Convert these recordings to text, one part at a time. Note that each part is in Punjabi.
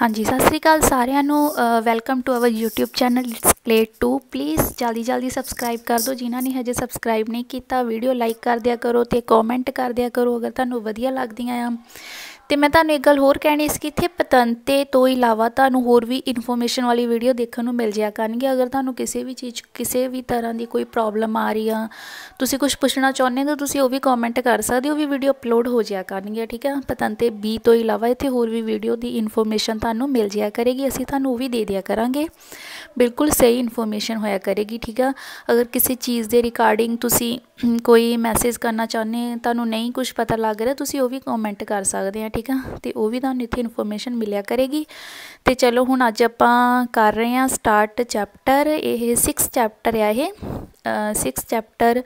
ਹਾਂਜੀ ਸਤਿ ਸ੍ਰੀ ਅਕਾਲ ਸਾਰਿਆਂ ਨੂੰ welcome to our YouTube channel it's ਪਲੇਟ 2 ਪਲੀਜ਼ ਜਲਦੀ ਜਲਦੀ ਸਬਸਕ੍ਰਾਈਬ ਕਰ ਦਿਓ ਜਿਨ੍ਹਾਂ ਨੇ ਹਜੇ ਸਬਸਕ੍ਰਾਈਬ ਨਹੀਂ ਕੀਤਾ ਵੀਡੀਓ ਲਾਈਕ ਕਰ ਦਿਆ ਕਰੋ ਤੇ ਕਮੈਂਟ ਕਰ ਦਿਆ ਕਰੋ ਅਗਰ ਤੁਹਾਨੂੰ ਵਧੀਆ ਲੱਗਦੀਆਂ ਆ ਤੇ ਮੈਂ ਤੁਹਾਨੂੰ ਇੱਕ ਗੱਲ ਹੋਰ ਕਹਿਣੀ ਸੀ ਕਿ ਇੱਥੇ ਪਤੰਤੇ ਤੋਂ ਇਲਾਵਾ ਤੁਹਾਨੂੰ ਹੋਰ ਵੀ ਇਨਫੋਰਮੇਸ਼ਨ ਵਾਲੀ ਵੀਡੀਓ ਦੇਖਣ ਨੂੰ ਮਿਲ ਜਿਆ ਕਰਨਗੇ ਅਗਰ ਤੁਹਾਨੂੰ ਕਿਸੇ ਵੀ ਚੀਜ਼ ਕਿਸੇ ਵੀ ਤਰ੍ਹਾਂ ਦੀ ਕੋਈ ਪ੍ਰੋਬਲਮ ਆ ਰਹੀ ਆ ਤੁਸੀਂ ਕੁਝ ਪੁੱਛਣਾ ਚਾਹੁੰਦੇ ਹੋ ਤਾਂ ਤੁਸੀਂ ਉਹ ਵੀ ਕਮੈਂਟ ਕਰ ਸਕਦੇ ਹੋ ਵੀ ਵੀਡੀਓ ਅਪਲੋਡ ਹੋ ਜਿਆ ਕਰਨਗੇ ਠੀਕ ਹੈ ਪਤੰਤੇ ਬੀ ਤੋਂ ਇਲਾਵਾ ਇੱਥੇ ਹੋਰ ਵੀ ਵੀਡੀਓ ਦੀ ਇਨਫੋਰਮੇਸ਼ਨ ਤੁਹਾਨੂੰ ਮਿਲ ਜਿਆ ਕਰੇਗੀ ਅਸੀਂ ਤੁਹਾਨੂੰ ਉਹ ਵੀ ਦੇ ਦਿਆ ਕਰਾਂਗੇ ਬਿਲਕੁਲ ਸਹੀ ਇਨਫੋਰਮੇਸ਼ਨ ਹੋਇਆ ਕਰੇਗੀ ਠੀਕ ਆ ਅਗਰ ਕਿਸੇ ਚੀਜ਼ ਦੇ ਰਿਕਾਰਡਿੰਗ ਤੁਸੀਂ ਕੋਈ ਮੈਸੇਜ ਕਰਨਾ ਚਾਹੁੰਦੇ ਤੁਹਾਨੂੰ ਨਹੀਂ ਕੁਝ ਪਤਾ ਲੱਗ ਰਿਹਾ ਤੁਸੀਂ ਉਹ ਵੀ ਕਮੈਂਟ ਕਰ ਸਕਦੇ ਆ ਠੀਕ ਆ ਤੇ ਉਹ ਵੀ ਤੁਹਾਨੂੰ ਇੱਥੇ ਇਨਫੋਰਮੇਸ਼ਨ ਮਿਲਿਆ ਕਰੇਗੀ ਤੇ ਚਲੋ ਹੁਣ ਅੱਜ ਆਪਾਂ ਕਰ ਰਹੇ ਆ ਸਟਾਰਟ ਚੈਪਟਰ ਇਹ 6 ਚੈਪਟਰ ਆ ਇਹ 6 ਚੈਪਟਰ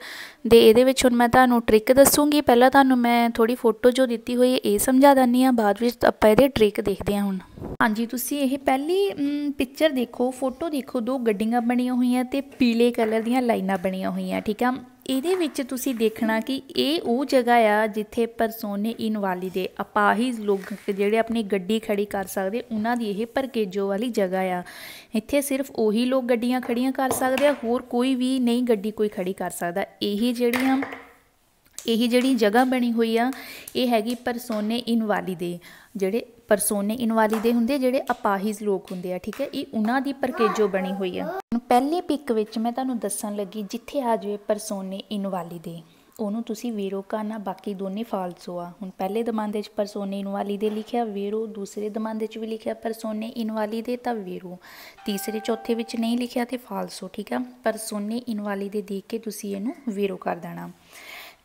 ਦੇ ਇਹਦੇ ਵਿੱਚ ਹੁਣ ਮੈਂ ਤੁਹਾਨੂੰ ਟ੍ਰਿਕ ਦੱਸੂਗੀ ਪਹਿਲਾਂ ਤੁਹਾਨੂੰ ਮੈਂ ਥੋੜੀ ਫੋਟੋ ਜੋ ਦਿੱਤੀ ਹੋਈ ਇਹ ਸਮਝਾ ਦਾਨੀ ਆ ਬਾਅਦ ਵਿੱਚ ਆਪਾਂ ਇਹਦੇ ਟ੍ਰਿਕ ਦੇਖਦੇ ਆ ਹੁਣ ਹਾਂਜੀ ਤੁਸੀਂ ਇਹ ਪਹਿਲੀ ਪਿਕਚਰ ਦੇਖੋ ਫੋਟੋ ਦੇਖੋ ਦੋ ਗੱਡੀਆਂ ਬਣੀਆਂ ਹੋਈਆਂ ਤੇ ਪੀਲੇ ਕਲਰ ਦੀਆਂ ਲਾਈਨਾਂ ਬਣੀਆਂ ਹੋਈਆਂ ਠੀਕ ਆ ਇਹਦੇ ਵਿੱਚ ਤੁਸੀਂ ਦੇਖਣਾ ਕਿ ਇਹ ਉਹ ਜਗ੍ਹਾ ਆ ਜਿੱਥੇ ਪਰਸੋਨੇ ਇਨਵਾਲੀ ਦੇ ਅਪਾਹਿਜ ਲੋਕ ਜਿਹੜੇ ਆਪਣੀ ਗੱਡੀ ਖੜੀ ਕਰ ਸਕਦੇ ਉਹਨਾਂ ਦੀ ਇਹ ਪਰਕੇਜੋ ਵਾਲੀ ਜਗ੍ਹਾ ਆ ਇੱਥੇ ਸਿਰਫ ਉਹੀ ਲੋਕ ਗੱਡੀਆਂ ਖੜੀਆਂ ਕਰ ਸਕਦੇ ਆ ਹੋਰ ਕੋਈ ਵੀ ਨਹੀਂ ਗੱਡੀ ਕੋਈ ਖੜੀ ਕਰ ਸਕਦਾ ਇਹੀ ਜਿਹੜੀਆਂ ਇਹੀ ਜਿਹੜੀ ਜਗ੍ਹਾ ਬਣੀ ਹੋਈ ਆ ਇਹ ਹੈਗੀ ਪਰਸੋਨੇ ਇਨਵਾਲੀ ਦੇ ਜਿਹੜੇ ਪਰਸੋਨੇ ਇਨਵਾਲੀ ਦੇ ਹੁੰਦੇ ਜਿਹੜੇ ਅਪਾਹਿਜ ਲੋਕ ਹੁੰਦੇ ਆ ਠੀਕ ਹੈ ਇਹ ਉਹਨਾਂ ਦੀ ਪਰਕੇਜੋ ਬਣੀ ਹੋਈ ਆ ਪਹਿਲੇ ਪਿਕ ਵਿੱਚ ਮੈਂ ਤੁਹਾਨੂੰ ਦੱਸਣ ਲੱਗੀ ਜਿੱਥੇ ਆ ਜਾਵੇ ਪਰਸੋਨੇ ਇਨਵਾਲੀ ਦੇ ਉਹਨੂੰ ਤੁਸੀਂ ਵੇਰੋ ਕਰਨਾ ਬਾਕੀ ਦੋਨੇ ਫਾਲਸੋ ਆ ਹੁਣ ਪਹਿਲੇ ਦਮਾਂਦੇ 'ਚ ਪਰਸੋਨੇ ਇਨਵਾਲੀ ਦੇ ਲਿਖਿਆ ਵੇਰੋ ਦੂਸਰੇ ਦਮਾਂਦੇ 'ਚ ਵੀ ਲਿਖਿਆ ਪਰਸੋਨੇ ਇਨਵਾਲੀ ਦੇ ਤਾਂ ਵੇਰੋ ਤੀਸਰੇ ਚੌਥੇ ਵਿੱਚ ਨਹੀਂ ਲਿਖਿਆ ਤੇ ਫਾਲਸੋ ਠੀਕ ਆ ਪਰਸੋਨੇ ਇਨਵਾਲੀ ਦੇ ਦੇਖ ਕੇ ਤੁਸੀਂ ਇਹਨੂੰ ਵੇਰੋ ਕਰ ਦੇਣਾ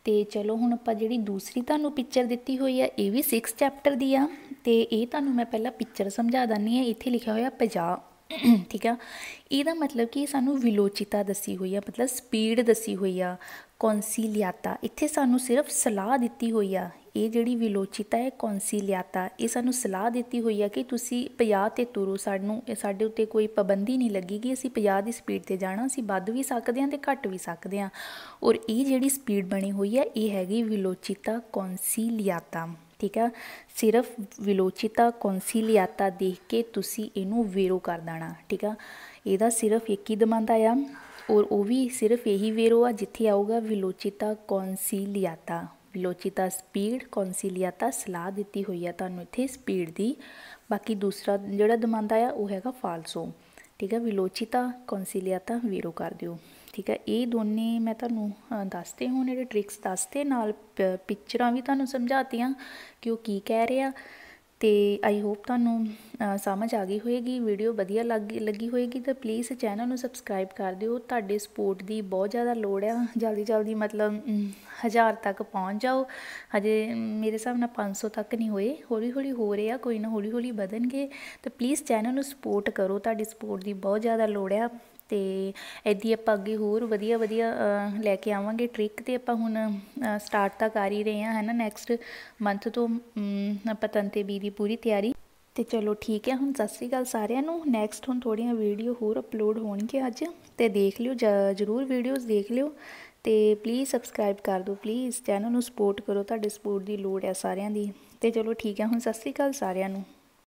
ਤੇ ਚਲੋ ਹੁਣ ਆਪਾਂ ਜਿਹੜੀ ਦੂਸਰੀ ਤੁਹਾਨੂੰ ਪਿਕਚਰ ਦਿੱਤੀ ਹੋਈ ਆ ਇਹ ਵੀ 6 ਚੈਪਟਰ ਦੀ ਆ ਤੇ ਇਹ ਤੁਹਾਨੂੰ ਮੈਂ ਪਹਿਲਾਂ ਪਿਕਚਰ ਸਮਝਾ ਦਾਨੀ ਆ ਇੱਥੇ ਲਿਖਿਆ ਹੋਇਆ 50 ਠੀਕ ਆ ਇਹਦਾ ਮਤਲਬ ਕਿ ਸਾਨੂੰ ਵਿਲੋਚਿਤਾ ਦੱਸੀ ਹੋਈ ਆ ਮਤਲਬ ਸਪੀਡ ਦੱਸੀ ਹੋਈ ਆ ਕੌਂਸੀਲਿਆਤਾ ਇੱਥੇ ਸਾਨੂੰ ਸਿਰਫ ਸਲਾਹ ਦਿੱਤੀ ਹੋਈ ਆ ਇਹ ਜਿਹੜੀ ਵਿਲੋਚਿਤਾ ਹੈ ਲਿਆਤਾ ਇਹ ਸਾਨੂੰ ਸਲਾਹ ਦਿੱਤੀ ਹੋਈ ਹੈ ਕਿ ਤੁਸੀਂ 50 ਤੇ ਤੁਰੋ ਸਾਨੂੰ ਸਾਡੇ ਉੱਤੇ ਕੋਈ ਪਾਬੰਦੀ ਨਹੀਂ ਲੱਗੇਗੀ ਅਸੀਂ 50 ਦੀ ਸਪੀਡ ਤੇ ਜਾਣਾ ਅਸੀਂ ਵੱਧ ਵੀ ਸਕਦੇ ਹਾਂ ਤੇ ਘੱਟ ਵੀ ਸਕਦੇ ਹਾਂ ਔਰ ਇਹ ਜਿਹੜੀ ਸਪੀਡ ਬਣੀ ਹੋਈ ਹੈ ਇਹ ਹੈਗੀ ਵਿਲੋਚਿਤਾ ਲਿਆਤਾ ਠੀਕ ਹੈ ਸਿਰਫ ਵਿਲੋਚਿਤਾ ਲਿਆਤਾ ਦੇਖ ਕੇ ਤੁਸੀਂ ਇਹਨੂੰ ਵੇਰੋ ਕਰ ਦੇਣਾ ਠੀਕ ਹੈ ਇਹਦਾ ਸਿਰਫ ਇੱਕ ਹੀ ਦਮੰਦ ਆ ਔਰ ਉਹ ਵੀ ਸਿਰਫ ਇਹੀ ਵੇਰੋ ਆ ਜਿੱਥੇ ਆਊਗਾ ਵਿਲੋਚਿਤਾ ਲਿਆਤਾ ਵਿਲੋਚਿਤਾ ਸਪੀਡ ਕੌਂਸੀਲੀਆਤਾ ਸਲਾਹ ਦਿੱਤੀ ਹੋਈ ਹੈ ਤੁਹਾਨੂੰ ਇੱਥੇ ਸਪੀਡ ਦੀ ਬਾਕੀ ਦੂਸਰਾ ਜਿਹੜਾ ਦਮਾਂਦਾ ਆ ਉਹ ਹੈਗਾ ਫਾਲਸੋ ਠੀਕ ਹੈ ਵਿਲੋਚਿਤਾ ਕੌਂਸੀਲੀਆਤਾ ਵੀਰੋ ਕਰ ਦਿਓ ਠੀਕ ਹੈ ਇਹ ਦੋਨੇ ਮੈਂ ਤੁਹਾਨੂੰ ਦੱਸਦੇ ਹੁਣ ਜਿਹੜੇ ਟ੍ਰਿਕਸ ਦੱਸਦੇ ਨਾਲ ਪਿਕਚਰਾਂ ਵੀ ਤੁਹਾਨੂੰ ਸਮਝਾਤੀਆਂ ਕਿ ਉਹ ਕੀ ਕਹਿ ਰਿਹਾ ਤੇ ਆਈ ਹੋਪ ਤੁਹਾਨੂੰ ਸਮਝ ਆ ਗਈ ਹੋਏਗੀ ਵੀਡੀਓ ਵਧੀਆ ਲੱਗੀ ਲੱਗੀ ਹੋਏਗੀ ਤਾਂ ਪਲੀਜ਼ ਚੈਨਲ ਨੂੰ ਸਬਸਕ੍ਰਾਈਬ ਕਰ ਦਿਓ ਤੁਹਾਡੇ ਸਪੋਰਟ ਦੀ ਬਹੁਤ ਜ਼ਿਆਦਾ ਲੋੜ ਆ ਜਲਦੀ ਜਲਦੀ ਮਤਲਬ 1000 ਤੱਕ ਪਹੁੰਚ ਜਾਓ ਹਜੇ ਮੇਰੇ ਹਿਸਾਬ ਨਾਲ 500 ਤੱਕ ਨਹੀਂ ਹੋਏ ਹੌਲੀ ਹੌਲੀ ਹੋ ਰਿਹਾ ਕੋਈ ਨਾ ਹੌਲੀ ਹੌਲੀ ਵਧਣਗੇ ਤਾਂ ਪਲੀਜ਼ ਚੈਨਲ ਨੂੰ ਸਪੋਰਟ ਕਰੋ ਤੁਹਾਡੀ ਸਪੋਰਟ ਦੀ ਬਹੁਤ ਜ਼ਿਆਦਾ ਲੋੜ ਆ ਤੇ ਐਦੀ ਆਪਾਂ ਅੱਗੇ ਹੋਰ ਵਧੀਆ ਵਧੀਆ ਲੈ ਕੇ ਆਵਾਂਗੇ ਟ੍ਰਿਕ ਤੇ ਆਪਾਂ ਹੁਣ ਸਟਾਰਟ ਤਾਂ ਕਰ ਹੀ ਰਹੇ ਹਾਂ ਹੈਨਾ ਨੈਕਸਟ ਮੰਥ ਤੋਂ ਆਪਾਂ ਤੇ ਵੀ ਦੀ ਪੂਰੀ ਤਿਆਰੀ ਤੇ ਚਲੋ ਠੀਕ ਹੈ ਹੁਣ ਸਤਿ ਸ੍ਰੀ ਅਕਾਲ ਸਾਰਿਆਂ ਨੂੰ ਨੈਕਸਟ ਹੁਣ ਥੋੜੀਆਂ ਵੀਡੀਓ ਹੋਰ ਅਪਲੋਡ ਹੋਣਗੇ ਅੱਜ ਤੇ ਦੇਖ ਲਿਓ ਜਰੂਰ ਵੀਡੀਓਜ਼ ਦੇਖ ਲਿਓ ਤੇ ਪਲੀਜ਼ ਸਬਸਕ੍ਰਾਈਬ ਕਰ ਦਿਓ ਪਲੀਜ਼ ਚੈਨਲ ਨੂੰ ਸਪੋਰਟ ਕਰੋ ਤੁਹਾਡੇ ਸਪੋਰਟ ਦੀ ਲੋੜ ਹੈ ਸਾਰਿਆਂ ਦੀ ਤੇ ਚਲੋ ਠੀਕ ਹੈ ਹੁਣ ਸਤਿ ਸ੍ਰੀ ਅਕਾਲ ਸਾਰਿਆਂ ਨੂੰ